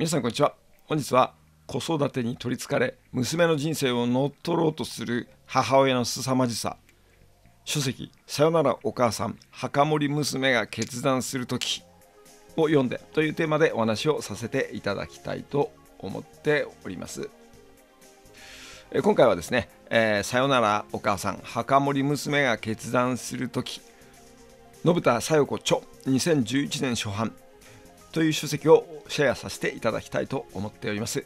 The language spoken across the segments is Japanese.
皆さんこんにちは本日は子育てに取りつかれ娘の人生を乗っ取ろうとする母親の凄まじさ書籍「さよならお母さん墓守娘が決断する時」を読んでというテーマでお話をさせていただきたいと思っております今回はですね、えー、さよならお母さん墓守娘が決断する時信田小夜子著2011年初版という書籍をシェアさせていただきたいと思っております。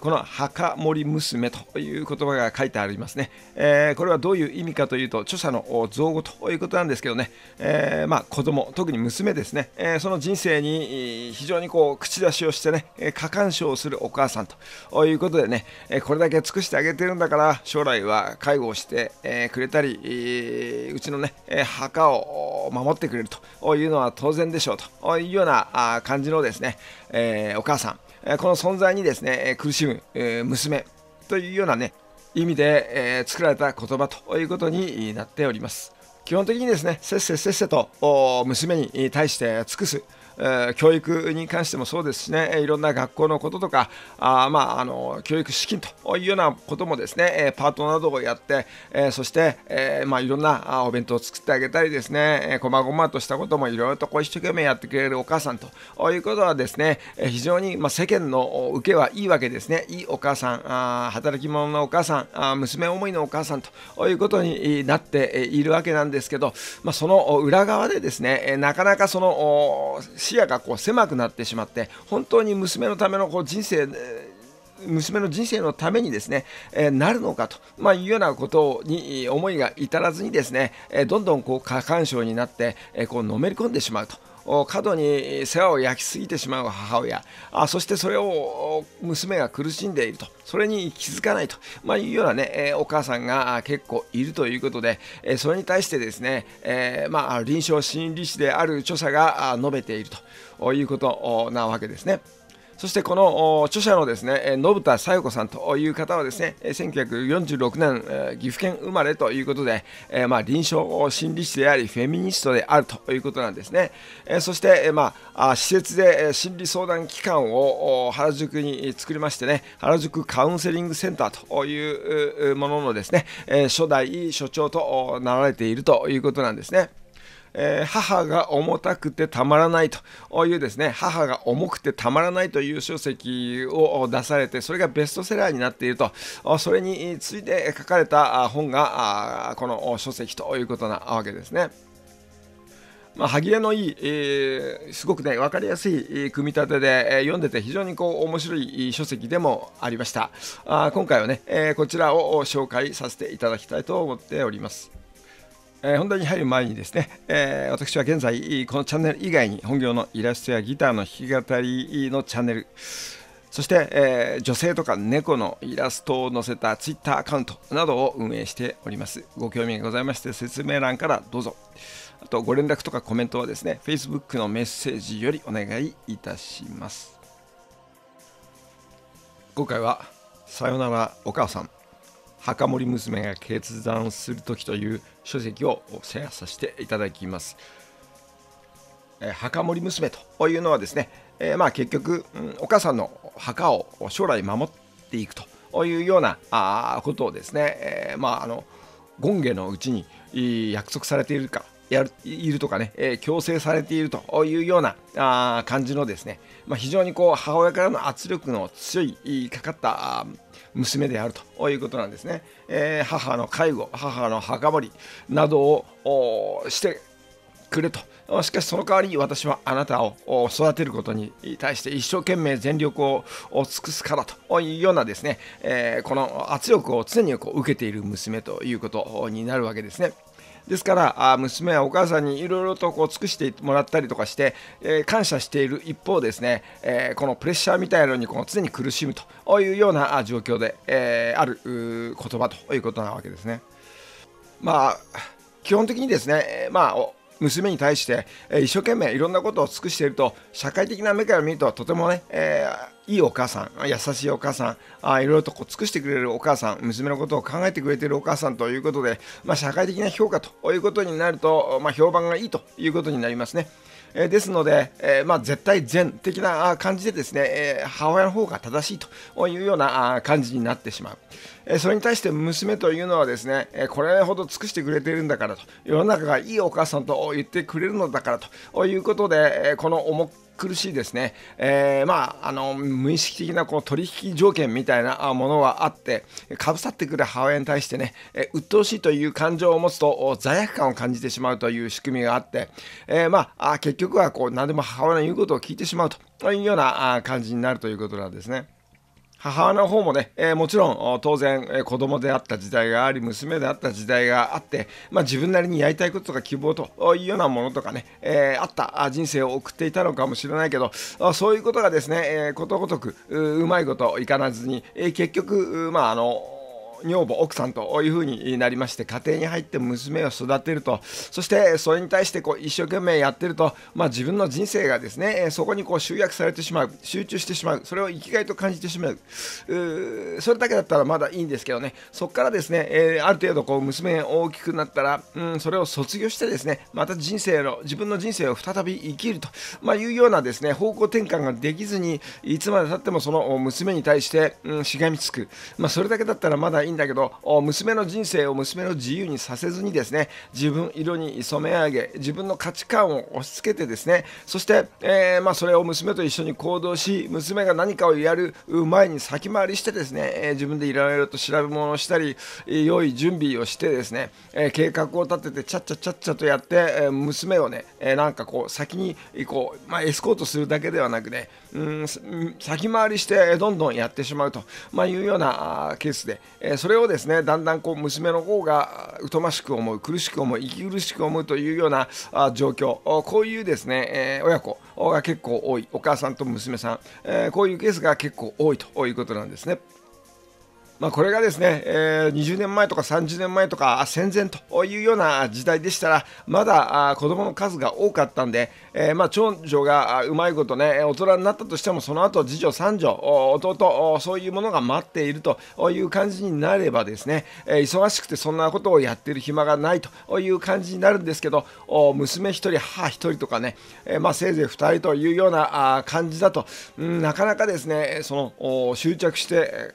この「墓守娘」という言葉が書いてありますね、えー、これはどういう意味かというと著者の造語ということなんですけどね、えー、まあ子供特に娘ですね、えー、その人生に非常にこう口出しをしてね過干渉するお母さんということでねこれだけ尽くしてあげてるんだから将来は介護をしてくれたりうちのね墓を守ってくれるというのは当然でしょうというような感じのですね、えー、お母さんこの存在にですね苦しむ娘というようなね意味で作られた言葉ということになっております基本的にですねせっせせっせと娘に対して尽くすえ教育に関してもそうですしね、いろんな学校のこととか、あまあ、あの教育資金というようなこともですね、えパートなどをやって、えそして、えまあ、いろんなお弁当を作ってあげたりですね、えこまごまとしたこともいろいろとこう一生懸命やってくれるお母さんということはですね、え非常に、ま世間の受けはいいわけですね、いいお母さん、あ働き者のお母さんあ、娘思いのお母さんということになっているわけなんですけど、まあ、その裏側でですね、なかなかその、視野がこう狭くなってしまって本当に娘のためのこう人生、娘の人生のためにですね、えー、なるのかと、まあ、いうようなことに思いが至らずにですね、えー、どんどんこう過干渉になって、えー、こうのめり込んでしまうと過度に世話を焼きすぎてしまう母親あそしてそれを娘が苦しんでいるとそれに気づかないと、まあ、いうようなね、えお母さんが結構いるということで、えそれに対してですね、えー、まあ、臨床心理士である著者が述べているということなわけですね。そしてこの著者のですね、信田小夜子さんという方はですね、1946年、岐阜県生まれということで、まあ、臨床心理士であり、フェミニストであるということなんですね。そして、まあ、施設で心理相談機関を原宿に作りましてね、原宿カウンセリングセンターというもののですね、初代所長となられているということなんですね。えー、母が重たくてたまらないというですね、母が重くてたまらないという書籍を出されて、それがベストセラーになっていると、それについて書かれた本がこの書籍ということなわけですね。まあ、歯切れのいい、えー、すごくね、分かりやすい組み立てで、えー、読んでて非常にこう面白い書籍でもありました。あ今回はね、えー、こちらを紹介させていただきたいと思っております。えー、本題に入る前にですね、えー、私は現在このチャンネル以外に本業のイラストやギターの弾き語りのチャンネルそして、えー、女性とか猫のイラストを載せたツイッターアカウントなどを運営しております。ご興味がございまして説明欄からどうぞ。あとご連絡とかコメントはですね、Facebook のメッセージよりお願いいたします。今回はさよならお母さん。墓守娘が決断する時という書籍をシェアさせていただきます。え墓守娘というのはですね、えー、まあ結局、お母さんの墓を将来守っていくというようなあことをですね、えー、まああの権下のうちに約束されているかやるいるとかね、えー、強制されているというようなあ感じのですね、まあ、非常にこう母親からの圧力の強いかかった娘であるということなんですね、えー、母の介護母の墓守などをしてくれとしかしその代わり私はあなたを育てることに対して一生懸命全力を尽くすからというようなですね、えー、この圧力を常にこう受けている娘ということになるわけですね。ですからあ娘やお母さんにいろいろとこう尽くしてもらったりとかして、えー、感謝している一方ですね、えー、このプレッシャーみたいなのにこの常に苦しむというような状況で、えー、ある言葉ということなわけですね。まあ基本的にですね、まあ、娘に対して、え一生懸命いろんなことを尽くしていると社会的な目から見るととてもね、えーいいお母さん、優しいお母さん、あいろいろとこう尽くしてくれるお母さん、娘のことを考えてくれているお母さんということで、まあ、社会的な評価ということになると、まあ、評判がいいということになりますね。えー、ですので、えー、まあ、絶対善的な感じでですね、えー、母親の方が正しいというような感じになってしまう。えそれに対して娘というのはですね、えこれほど尽くしてくれているんだからと、世の中がいいお母さんと言ってくれるのだからということで、えこの重苦しいですね、えー、まあ、あの無意識的なこう取引条件みたいなものはあってかぶさってくる母親に対してね、えー、鬱陶しいという感情を持つと罪悪感を感じてしまうという仕組みがあって、えー、まあ、結局はこう何でも母親の言うことを聞いてしまうというような感じになるということなんですね。母親の方もね、えー、もちろん当然、えー、子供であった時代があり娘であった時代があって、まあ、自分なりにやりたいこととか希望というようなものとかね、えー、あった人生を送っていたのかもしれないけどそういうことがですね、えことごとくうまいこといかなずに、え結局まああの女房奥さんというふうになりまして家庭に入って娘を育てるとそしてそれに対してこう一生懸命やってると、まあ、自分の人生がですねそこにこう集約されてしまう集中してしまうそれを生きがいと感じてしまうそれだけだったらまだいいんですけどねそこからですね、えー、ある程度こう娘が大きくなったら、うん、それを卒業してですねまた人生の自分の人生を再び生きると、まあ、いうようなですね方向転換ができずにいつまでたってもその娘に対して、うん、しがみつく、まあ、それだけだったらまだいいいいんだけど娘の人生を娘の自由にさせずにですね自分色に染め上げ自分の価値観を押し付けてですねそして、えー、まあ、それを娘と一緒に行動し娘が何かをやる前に先回りしてですね、え自分でいろいろと調べ物をしたり良い準備をしてですね、え計画を立ててちゃっちゃちゃっちゃとやって、え娘をね、えなんかこう先にこう、まあ、エスコートするだけではなくねうん先回りしてどんどんやってしまうと、まあ、いうようなケースで、それをですねだんだんこう娘の方が疎ましく思う苦しく思う息苦しく思うというようなあ状況こういうですね、えー、親子が結構多いお母さんと娘さん、えー、こういうケースが結構多いということなんですね。まあ、これがですね、えー、20年前とか30年前とか戦前というような時代でしたらまだ子どもの数が多かったんで、えー、まあ、長女がうまいことね大人になったとしてもその後次女三女弟そういうものが待っているという感じになればですね、えー、忙しくてそんなことをやっている暇がないという感じになるんですけど娘1人母1人とかね、えまあ、せいぜい2人というような感じだと、なかなかですねその執着して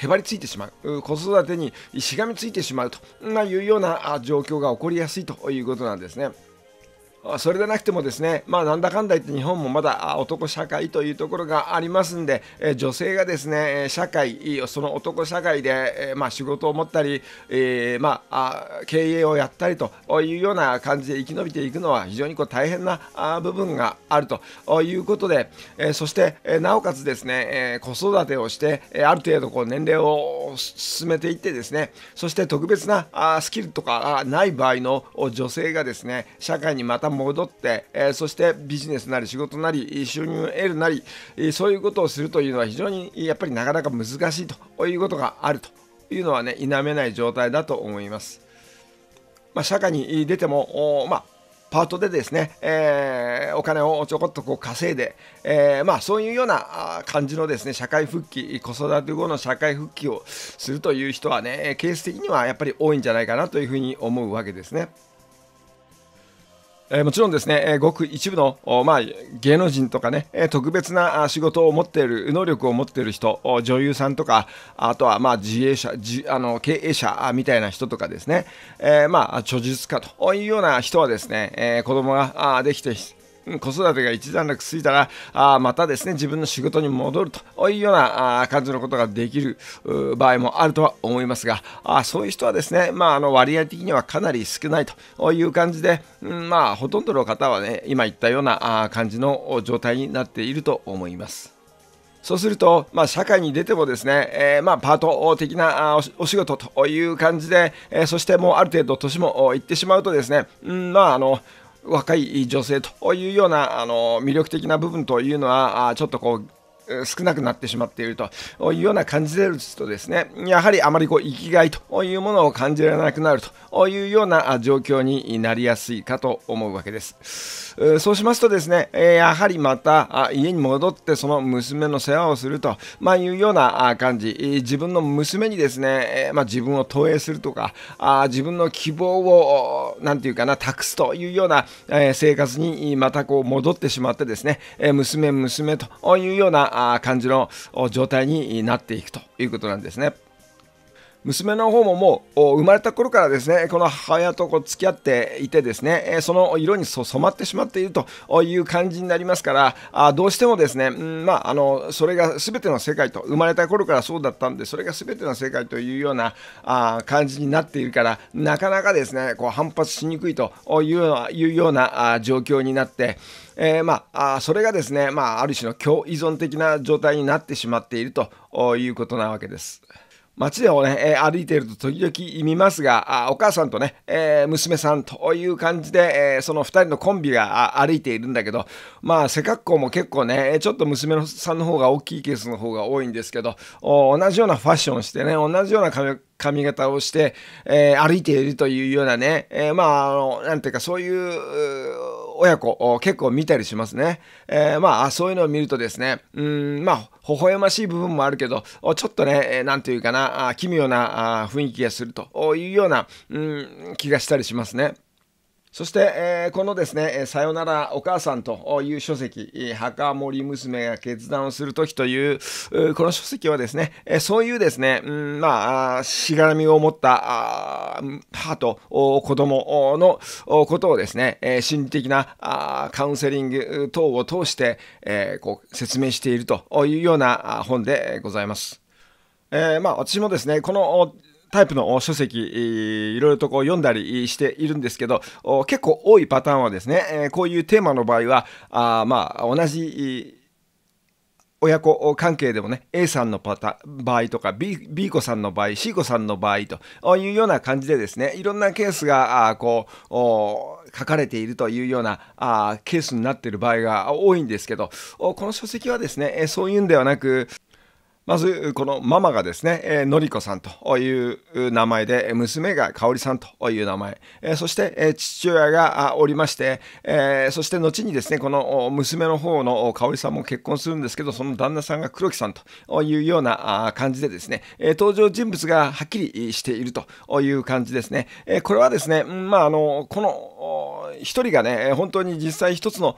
へばりついてしまう子育てにしがみついてしまうと、まあ、いうような状況が起こりやすいということなんですね。それでなくてもですね、まあ、なんだかんだ言って日本もまだ男社会というところがありますんで、え女性がですね、社会、その男社会で、えまあ、仕事を持ったり、えー、まあ、経営をやったりというような感じで生き延びていくのは非常にこう大変な部分があるということで、えそして、えなおかつですね、え子育てをして、えある程度こう年齢を進めていってですね、そして特別なあスキルとかない場合の女性がですね、社会にまたた戻って、えそしてビジネスなり仕事なり収入を得るなり、えそういうことをするというのは非常にやっぱりなかなか難しいということがあるというのはね否めない状態だと思います。まあ、社会に出ても、まあ、パートでですね、えー、お金をちょこっとこう稼いで、えー、まあ、そういうような感じのですね社会復帰子育て後の社会復帰をするという人はねケース的にはやっぱり多いんじゃないかなというふうに思うわけですね。えもちろんですね、えごく一部の、まあ、芸能人とかね、え特別な仕事を持っている、能力を持っている人、女優さんとか、あとはまあ自営者、あの経営者みたいな人とかですね、えまあ、著述家というような人はですね、え子供ができて子育てが一段落ついたら、あまたですね、自分の仕事に戻るというような感じのことができる場合もあるとは思いますが、あそういう人はですね、まあ、あの割合的にはかなり少ないという感じで、うんまあ、ほとんどの方はね、今言ったような感じの状態になっていると思います。そうすると、まあ、社会に出てもですね、えー、まあ、パート的なお仕事という感じで、えー、そしてもうある程度年もいってしまうとですね、うん、まあ、あの、若い女性というようなあの魅力的な部分というのはちょっとこう少なくなってしまっているというような感じですとですね、やはりあまりこう生きがいというものを感じられなくなるというような状況になりやすいかと思うわけです。そうしますとですね、やはりまた家に戻ってその娘の世話をすると、まいうような感じ、自分の娘にですね、ま自分を投影するとか、自分の希望を、何て言うかな、託すというような生活にまたこう戻ってしまってですね、娘娘というような感じの状態になっていくということなんですね。娘の方ももう生まれた頃からですね、この母親とこう付き合っていてですね、その色に染まってしまっているという感じになりますから、どうしてもですね、まあ、あの、それが全ての世界と、生まれた頃からそうだったんで、それが全ての世界というような感じになっているから、なかなかですね、こう反発しにくいというような状況になって、えー、まあ、それがですね、まあ、ある種の共依存的な状態になってしまっているということなわけです。街をね、えー、歩いていると時々見ますが、あお母さんとね、えー、娘さんという感じで、えー、その2人のコンビが歩いているんだけど、まあ、背格好も結構ね、ちょっと娘さんの方が大きいケースの方が多いんですけど、同じようなファッションしてね、同じような髪髪型をして、えー、歩いているというようなね、えー、まあ、あの、なんていうか、そういう、親子、結構見たりしますね。えー、まあ、そういうのを見るとですね、うん、まあ、微笑ましい部分もあるけど、ちょっとね、なんていうかな、奇妙な雰囲気がするというような、うん、気がしたりしますね。そして、えー、このですね、さよならお母さんという書籍、墓守娘が決断をするときという、この書籍はですね、そういうですね、うん、まあ、しがらみを持った母と子供のことをですね、心理的なカウンセリング等を通して、えー、こう説明しているというような本でございます。えー、まあ、私もですね、このタイプの書籍、いろいろとこう読んだりしているんですけど、結構多いパターンはですね、こういうテーマの場合は、あまあ、同じ、親子関係でもね、A さんのパタ場合とか B、B 子さんの場合、C 子さんの場合というような感じでですね、いろんなケースが、あこう、書かれているというようなあケースになっている場合が多いんですけど、この書籍はですね、そういうんではなく、まず、このママがですね、えー、のりこさんという名前で、娘がかおりさんという名前、えー、そして、えー、父親がおりまして、えー、そして後にですね、この娘の方のかおりさんも結婚するんですけど、その旦那さんが黒木さんというような感じでですね、えー、登場人物がはっきりしているという感じですね。えー、これはですね、まあ、あの、この、一人がね本当に実際一つの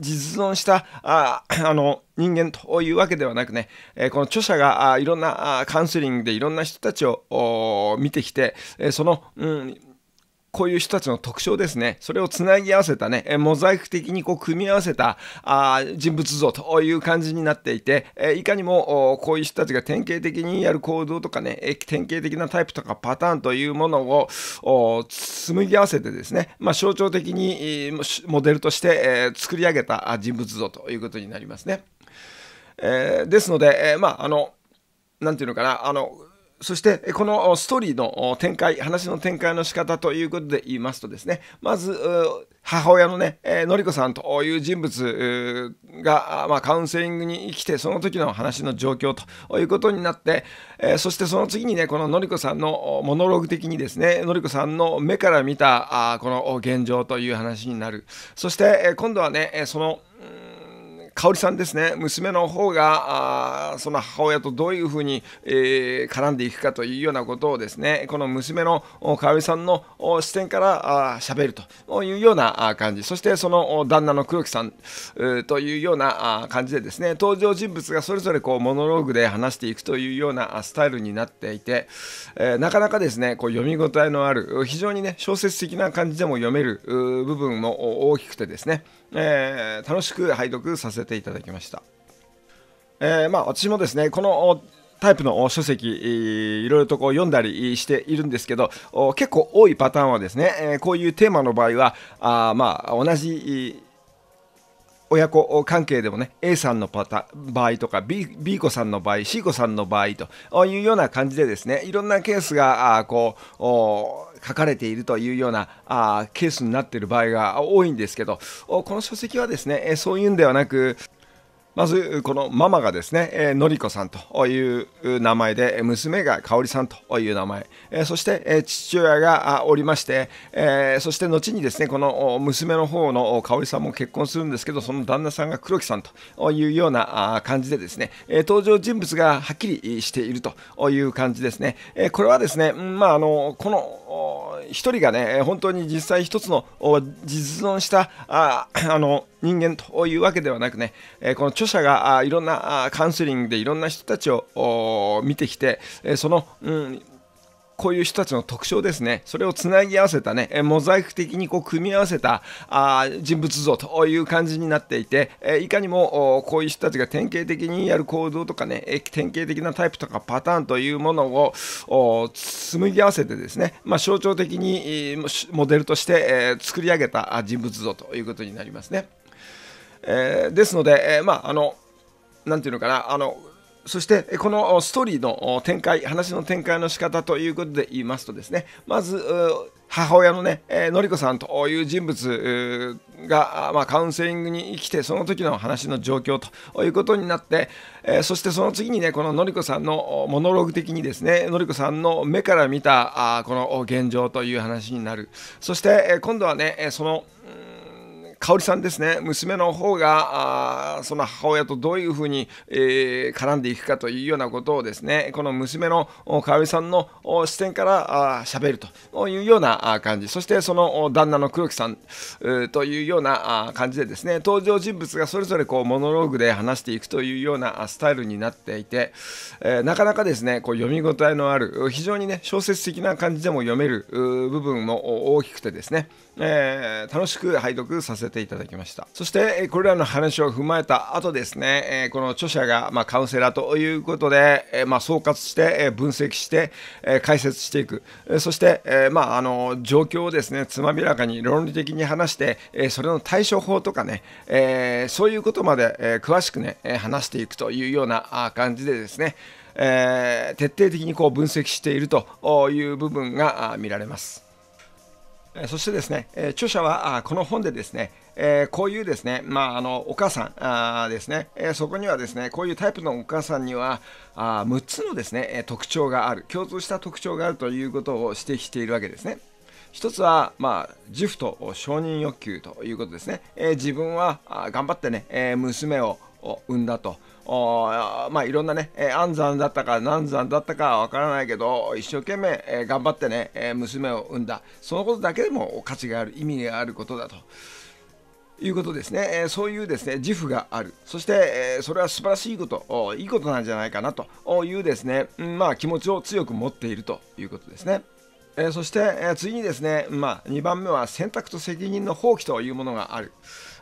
実存したあ あの人間というわけではなくね、えこの著者がいろんなカウンセリングでいろんな人たちを見てきて、えその、うんこういう人たちの特徴ですね。それをつなぎ合わせたね、えモザイク的にこう組み合わせたあ人物像という感じになっていて、えいかにもこういう人たちが典型的にやる行動とかね、え典型的なタイプとかパターンというものを紡ぎ合わせてですね、まあ、象徴的にモデルとして、え作り上げた人物像ということになりますね。えー、ですので、えー、まあ、あの、なんていうのかな、あの、そして、このストーリーの展開、話の展開の仕方ということで言いますとですね、まず、母親のね、えー、のりこさんという人物が、まあ、カウンセリングに来て、その時の話の状況ということになって、えー、そしてその次にね、こののりこさんのモノログ的にですね、のりこさんの目から見た、あこの現状という話になる。そして、今度はね、その、うん香さんですね娘の方があその母親とどういうふうに、えー、絡んでいくかというようなことをですねこの娘の香さんの視点から喋るというような感じそしてその旦那の黒木さん、えー、というような感じでですね登場人物がそれぞれこうモノローグで話していくというようなスタイルになっていて、えー、なかなかですねこう読み応えのある非常にね小説的な感じでも読める部分も大きくてですね、えー、楽しく拝読させせていただきました。えー、まあ、私もですね、このタイプの書籍、いろいろとこう読んだりしているんですけど、結構多いパターンはですね、えこういうテーマの場合は、あまあ、同じ、親子関係でもね A さんのパタ場合とか B, B 子さんの場合 C 子さんの場合というような感じでですねいろんなケースがあこう書かれているというようなあケースになっている場合が多いんですけどこの書籍はですねそういうんではなくまず、このママがですね、えー、のりこさんという名前で、娘がかおりさんという名前、えー、そして、えー、父親がおりまして、えー、そして後にですね、この娘の方のかおりさんも結婚するんですけど、その旦那さんが黒木さんというような感じでですね、えー、登場人物がはっきりしているという感じですね。えー、これはですね、まあ、あの、この一人がね、本当に実際一つの実存したあ あの人間というわけではなくね、この著者がいろんなカウンセリングでいろんな人たちを見てきて、その、うん、こういう人たちの特徴ですね、それをつなぎ合わせたね、えモザイク的にこう組み合わせたあ人物像という感じになっていて、えいかにもこういう人たちが典型的にやる行動とかね、え典型的なタイプとかパターンというものを紡ぎ合わせてですね、まあ、象徴的にモデルとして、え作り上げた人物像ということになりますね。えー、ですので、えー、まああの何て言うのかなあのそしてこのストーリーの展開話の展開の仕方ということで言いますとですねまず母親のね、えー、のりこさんという人物が、まあ、カウンセリングに来てその時の話の状況ということになって、えー、そしてその次にねこののりこさんのモノローグ的にですねのりこさんの目から見たあこの現状という話になるそして、え今度はねその、うん香織さんですね娘の方があその母親とどういうふうに、えー、絡んでいくかというようなことをですねこの娘の香織さんの視点から喋るというような感じそしてその旦那の黒木さんというような感じでですね登場人物がそれぞれこうモノローグで話していくというようなスタイルになっていて、えー、なかなかですねこう読み応えのある非常にね小説的な感じでも読める部分も大きくてですね、えー、楽しく拝読させてていただきました。そして、これらの話を踏まえた後ですね、この著者が、まカウンセラーということで、ま総括して、分析して、解説していく。そして、まあ、あの、状況をですね、つまびらかに論理的に話して、それの対処法とかね、そういうことまで詳しくね、話していくというような感じでですね、えー、徹底的にこう分析しているという部分が見られます。そしてですね、え著者はこの本でですね、えこういうですね、まあ、あのお母さんですね、えそこにはですね、こういうタイプのお母さんにはあ6つのですね、特徴がある、共通した特徴があるということを指摘しているわけですね。一つは、まあ、自負と承認欲求ということですね。え自分は頑張ってね、え娘を産んだと。まあいろんなね、えー、安産だったか難産だったかわからないけど一生懸命、えー、頑張ってね、えー、娘を産んだそのことだけでも価値がある意味があることだと。いうことですね、えそういうですね自負がある、そして、えそれは素晴らしいこと、いいことなんじゃないかなというですね、まあ、気持ちを強く持っているということですね。えそして、え次にですね、まあ、2番目は選択と責任の放棄というものがある。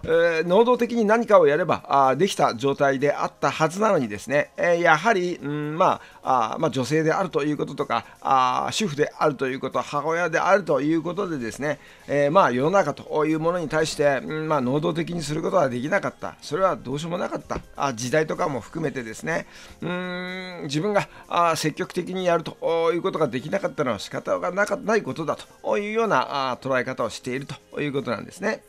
えー、能動的に何かをやればあできた状態であったはずなのにですね、えー、やはり、うんまあ、あまあ、女性であるということとかあ主婦であるということ母親であるということでですね、えー、まあ、世の中というものに対して、うんまあ、能動的にすることはできなかったそれはどうしようもなかったあ時代とかも含めてですねうん自分があ積極的にやるということができなかったのは仕方がなかないことだというようなあ捉え方をしているということなんですね。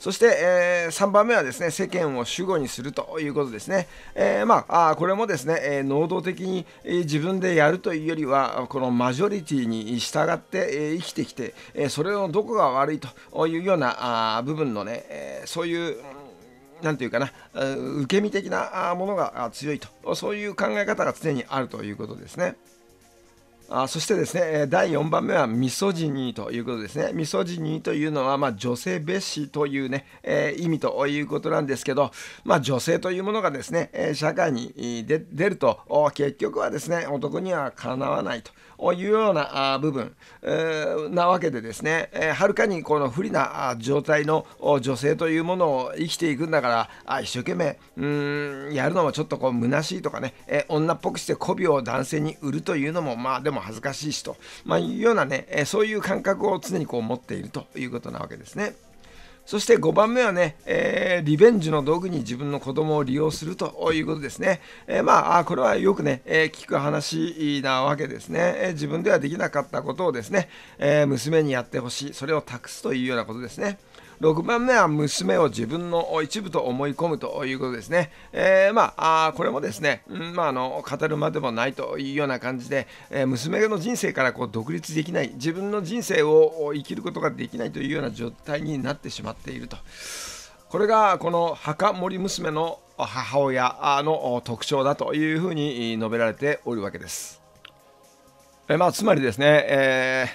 そして、えー、3番目はですね世間を主語にするということですね、えー、まあこれもですね、えー、能動的に、え自分でやるというよりはこのマジョリティに従って、え生きてきて、えそれのどこが悪いというようなあ部分のね、えそういう何て言うかな受け身的なものが強いとそういう考え方が常にあるということですね。あそしてですね、第4番目はミソジニーということですね。ミソジニーというのは、まあ、女性蔑視というね、えー、意味ということなんですけど、まあ、女性というものがですね、社会に出ると、結局はですね、男にはかなわないというような部分、なわけでですね、はるかにこの不利な状態の女性というものを生きていくんだから、一生懸命、うん、やるのもちょっとこう、虚しいとかね、女っぽくして媚びを男性に売るというのも、まあでもも恥ずかしいしと、まあ、いうようなね、えそういう感覚を常にこう持っているということなわけですね。そして5番目はね、えー、リベンジの道具に自分の子供を利用するということですね。えー、まあ、これはよくね、えー、聞く話なわけですね、え自分ではできなかったことをですね、え娘にやってほしい、それを託すというようなことですね。6番目は娘を自分の一部と思い込むということですね。えー、まあ、あこれもですね、うんまあ、あの語るまでもないというような感じで、えー、娘の人生からこう独立できない、自分の人生を生きることができないというような状態になってしまっていると。これがこの墓守娘の母親の特徴だというふうに述べられておるわけです。えまあ、つまりですね、え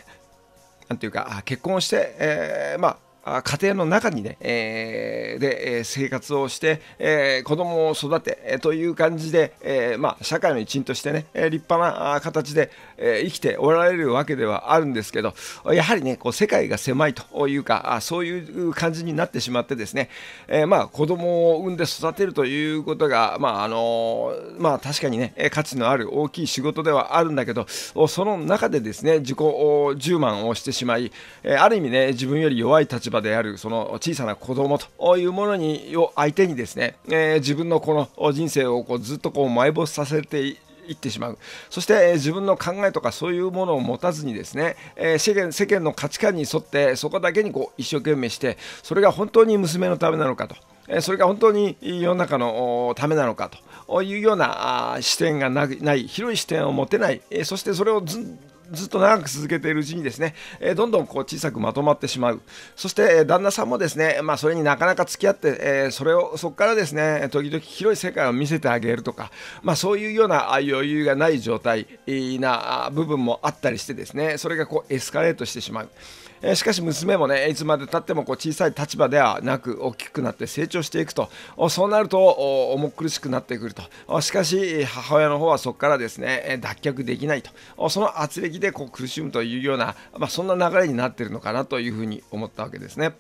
ー、なんていうか結婚して、えー、まあ家庭の中にね、えー、で、えー、生活をして、えー、子供を育て、えー、という感じで、えーまあ、社会の一員としてね、えー、立派な形で、えー、生きておられるわけではあるんですけどやはりねこう世界が狭いというかあそういう感じになってしまってですね、えーまあ、子供を産んで育てるということが、まああのー、まあ、確かにね価値のある大きい仕事ではあるんだけどその中でですね自己充満をしてしまい、えー、ある意味ね自分より弱い立場場であるその小さな子供というものにを相手にですね、えー、自分のこの人生をこうずっとこう埋没させていってしまうそして、えー、自分の考えとかそういうものを持たずにですね、えー、世間世間の価値観に沿ってそこだけにこう一生懸命してそれが本当に娘のためなのかとそれが本当に世の中のためなのかというような視点がない広い視点を持てないそしてそれをずずっと長く続けているうちにですね、えどんどんこう小さくまとまってしまう。そして、旦那さんもですね、まあ、それになかなか付き合って、えそれを、そこからですね、時々広い世界を見せてあげるとか、まあ、そういうような余裕がない状態な部分もあったりしてですね、それがこうエスカレートしてしまう。えしかし娘もねいつまでたってもこう小さい立場ではなく大きくなって成長していくとそうなると重苦しくなってくるとしかし母親の方はそこからですね脱却できないとその圧力でこう苦しむというような、まあ、そんな流れになってるのかなというふうに思ったわけですね。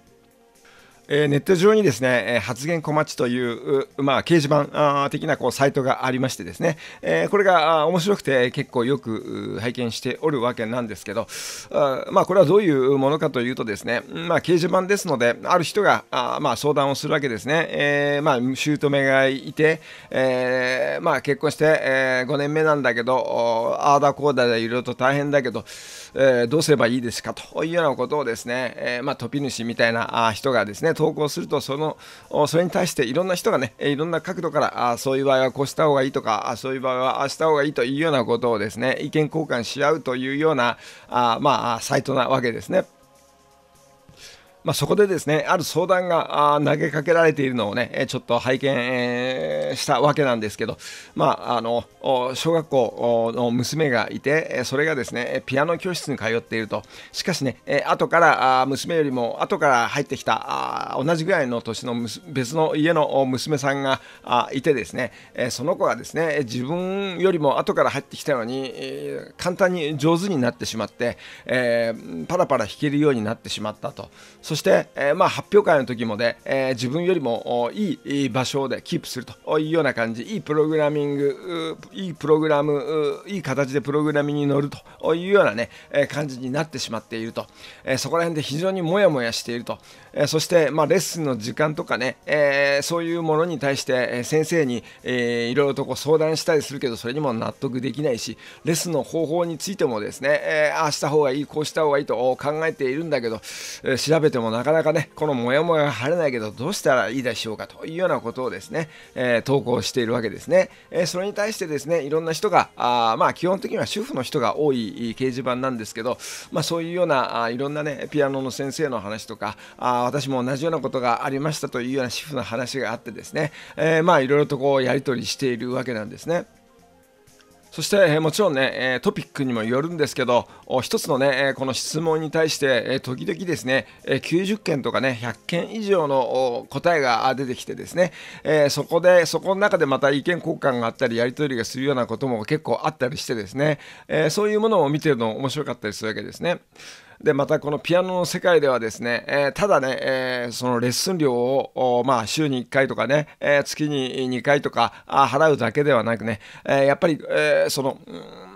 えー、ネット上にですね、えー、発言小町という、まあ、掲示板的なこうサイトがありましてですね、えー、これが面白くて結構よく拝見しておるわけなんですけど、あまあ、これはどういうものかというとですね、まあ、掲示板ですので、ある人があ、まあ、相談をするわけですね。えー、まあ、姑がいて、えー、まあ、結婚して、えー、5年目なんだけど、ああだこうだでいろいろと大変だけど、えー、どうすればいいですかというようなことをですね、えーまあ、飛び主みたいな人がですね、投稿するとそのそれに対していろんな人がねいろんな角度からあそういう場合はこうした方がいいとかあそういう場合はあした方がいいというようなことをですね意見交換し合うというようなあまあサイトなわけですね。まあ、そこでですね、ある相談が投げかけられているのをね、ちょっと拝見、したわけなんですけど、まあ、あの、小学校の娘がいて、それがですね、ピアノ教室に通っていると。しかしね、後から、娘よりも後から入ってきた、同じぐらいの年の別の家の娘さんがいてですね、その子がですね、自分よりも後から入ってきたのに、簡単に上手になってしまって、えパラパラ弾けるようになってしまったと。そそして、えー、まあ発表会の時もね、えー、自分よりもいい場所でキープするというような感じ、いいプログラミング、いいプログラム、いい形でプログラミングに乗るというようなね、え感じになってしまっていると、えそこら辺で非常にモヤモヤしていると、えそして、まあ、レッスンの時間とかね、えそういうものに対して、先生に、えー、いろいろとこう相談したりするけど、それにも納得できないし、レッスンの方法についてもですね、えああした方がいい、こうした方がいいと考えているんだけど、え調べてももなかなかね、このモヤモヤが晴れないけど、どうしたらいいでしょうかというようなことをですね、えー、投稿しているわけですね。えー、それに対してですね、いろんな人が、あまあ、基本的には主婦の人が多い掲示板なんですけど、まあ、そういうようなあいろんなね、ピアノの先生の話とか、あ私も同じようなことがありましたというような主婦の話があってですね、えー、まあ、いろいろとこう、やり取りしているわけなんですね。そして、えもちろんね、えトピックにもよるんですけど、一つのね、えこの質問に対して、え時々ですね、え90件とかね、100件以上の答えが出てきてですね、えそこで、そこの中でまた意見交換があったり、やり取りがするようなことも結構あったりしてですね、えそういうものを見てるの面白かったりするわけですね。でまたこのピアノの世界ではですね、えー、ただね、えー、そのレッスン料をまあ、週に1回とかね、えー、月に2回とか払うだけではなくね、えやっぱり、えその、うん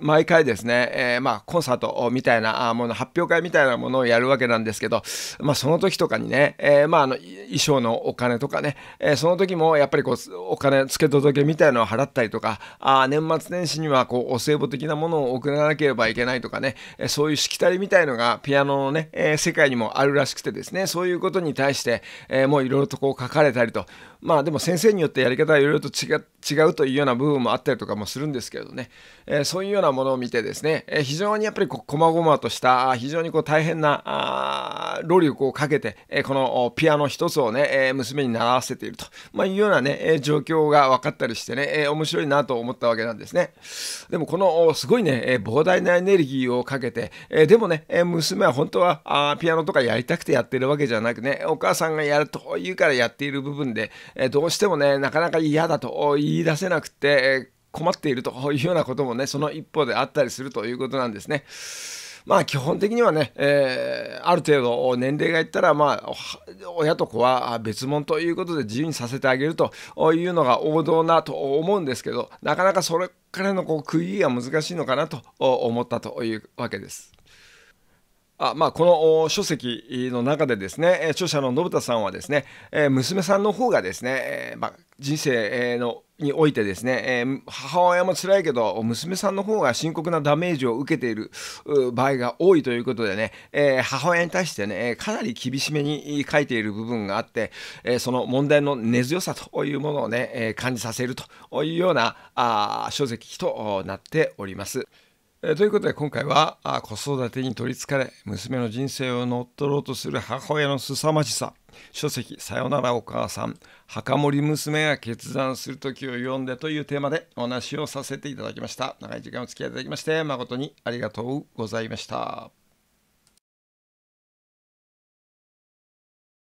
毎回ですね、えー、まあコンサートみたいなもの発表会みたいなものをやるわけなんですけど、まあ、その時とかにね、えー、まああの衣装のお金とかね、えー、その時もやっぱりこうお金付け届けみたいのを払ったりとかあ年末年始にはこうお歳暮的なものを送らなければいけないとかね、えそういうしきたりみたいのがピアノのね、え世界にもあるらしくてですねそういうことに対して、えもういろいろとこう書かれたりとまあでも先生によってやり方はいろいろと違うというような部分もあったりとかもするんですけれどね、えー、そういうようなものを見てですね、えー、非常にやっぱりこまごまとした非常にこう大変な労力をかけて、えー、このピアノ一つをね、え娘に習わせていると、まあ、いうようなね、え状況が分かったりしてね、え面白いなと思ったわけなんですねでもこのすごいね、え膨大なエネルギーをかけて、えでもね、え娘は本当はあピアノとかやりたくてやってるわけじゃなくねお母さんがやるというからやっている部分でえどうしてもねなかなか嫌だと言い出せなくて、困っていると いうようなこともねその一方であったりするということなんですね。まあ基本的にはね、えー、ある程度年齢がいったら、まあ、親と子は別物ということで自由にさせてあげるというのが王道なと思うんですけどなかなかそれからのこう区切りが難しいのかなと思ったというわけです。あまあ、この書籍の中でですね著者の信田さんはですね娘さんの方がですね、まあ、人生のにおいてですね母親も辛いけど娘さんの方が深刻なダメージを受けている場合が多いということでね母親に対してねかなり厳しめに書いている部分があってその問題の根強さというものをね感じさせるというような書籍となっております。えということで今回はあ子育てに取りつかれ娘の人生を乗っ取ろうとする母親の凄まじさ書籍「さよならお母さん墓守娘が決断する時を読んで」というテーマでお話をさせていただきました長い時間お付き合いいただきまして誠にありがとうございました。